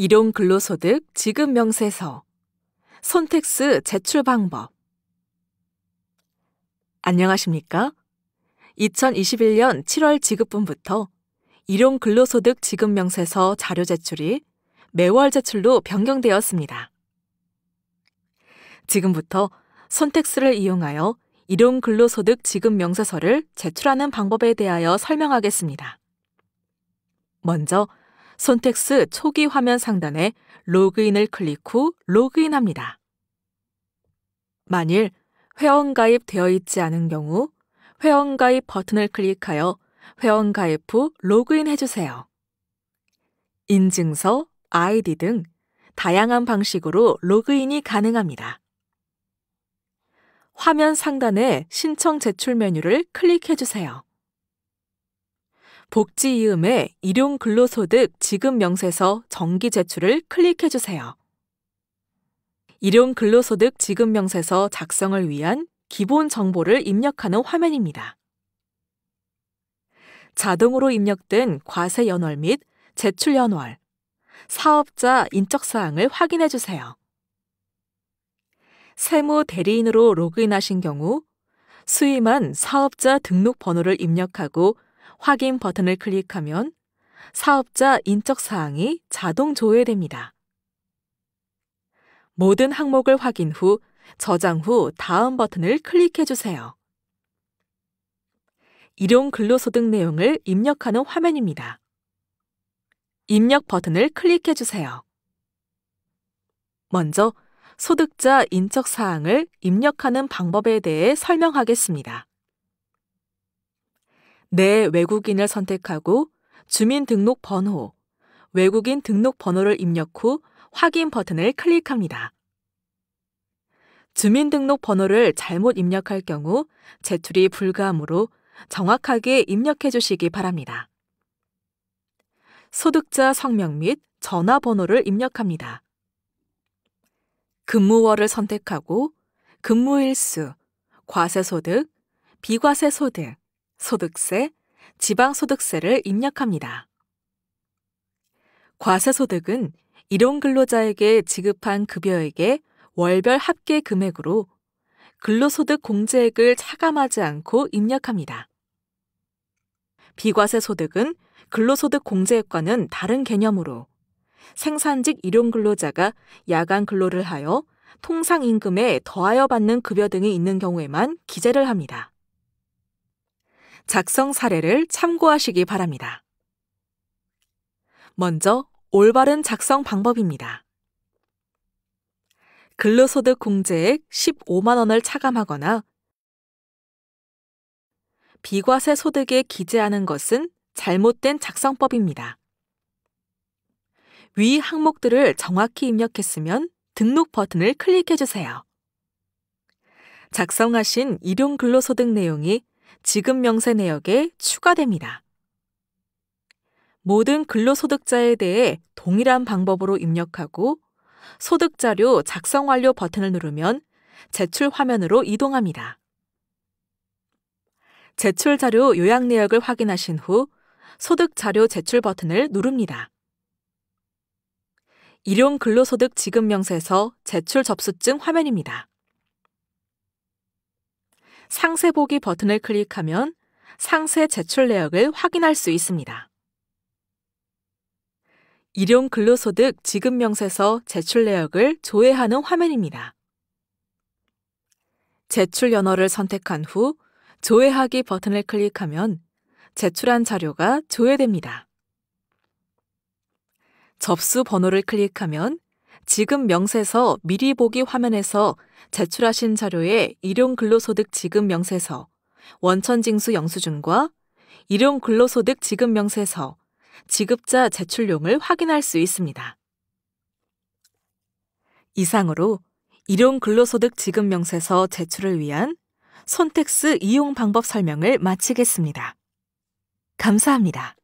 일용 근로소득 지급 명세서 손택스 제출 방법 안녕하십니까? 2021년 7월 지급분부터 일용 근로소득 지급 명세서 자료 제출이 매월 제출로 변경되었습니다. 지금부터 손택스를 이용하여 일용 근로소득 지급 명세서를 제출하는 방법에 대하여 설명하겠습니다. 먼저 선택스 초기 화면 상단에 로그인을 클릭 후 로그인합니다. 만일 회원 가입되어 있지 않은 경우 회원 가입 버튼을 클릭하여 회원 가입 후 로그인해 주세요. 인증서, 아이디 등 다양한 방식으로 로그인이 가능합니다. 화면 상단에 신청 제출 메뉴를 클릭해 주세요. 복지이음의 일용근로소득 지급명세서 정기 제출을 클릭해주세요. 일용근로소득 지급명세서 작성을 위한 기본 정보를 입력하는 화면입니다. 자동으로 입력된 과세 연월 및 제출 연월, 사업자 인적사항을 확인해 주세요. 세무 대리인으로 로그인하신 경우 수임한 사업자 등록 번호를 입력하고 확인 버튼을 클릭하면 사업자 인적 사항이 자동 조회됩니다. 모든 항목을 확인 후 저장 후 다음 버튼을 클릭해 주세요. 일용 근로소득 내용을 입력하는 화면입니다. 입력 버튼을 클릭해 주세요. 먼저 소득자 인적 사항을 입력하는 방법에 대해 설명하겠습니다. 내 외국인을 선택하고 주민등록번호, 외국인 등록번호를 입력 후 확인 버튼을 클릭합니다. 주민등록번호를 잘못 입력할 경우 제출이 불가하므로 정확하게 입력해 주시기 바랍니다. 소득자 성명 및 전화번호를 입력합니다. 근무월을 선택하고 근무일수, 과세소득, 비과세소득, 소득세, 지방소득세를 입력합니다. 과세소득은 일용 근로자에게 지급한 급여액의 월별 합계 금액으로 근로소득 공제액을 차감하지 않고 입력합니다. 비과세 소득은 근로소득 공제액과는 다른 개념으로 생산직 일용 근로자가 야간 근로를 하여 통상 임금에 더하여 받는 급여 등이 있는 경우에만 기재를 합니다. 작성 사례를 참고하시기 바랍니다. 먼저 올바른 작성 방법입니다. 근로소득 공제액 15만 원을 차감하거나 비과세 소득에 기재하는 것은 잘못된 작성법입니다. 위 항목들을 정확히 입력했으면 등록 버튼을 클릭해 주세요. 작성하신 일용 근로소득 내용이 지급 명세 내역에 추가됩니다. 모든 근로소득자에 대해 동일한 방법으로 입력하고 소득자료 작성 완료 버튼을 누르면 제출 화면으로 이동합니다. 제출 자료 요약 내역을 확인하신 후 소득 자료 제출 버튼을 누릅니다. 일용 근로소득 지급 명세서 제출 접수증 화면입니다. 상세 보기 버튼을 클릭하면 상세 제출 내역을 확인할 수 있습니다. 일용 근로소득 지급명세서 제출 내역을 조회하는 화면입니다. 제출 연호를 선택한 후 조회하기 버튼을 클릭하면 제출한 자료가 조회됩니다. 접수 번호를 클릭하면 지급 명세서 미리 보기 화면에서 제출하신 자료에 일용 근로소득 지급 명세서, 원천징수 영수증과 일용 근로소득 지급 명세서, 지급자 제출용을 확인할 수 있습니다. 이상으로 일용 근로소득 지급 명세서 제출을 위한 선택스 이용 방법 설명을 마치겠습니다. 감사합니다.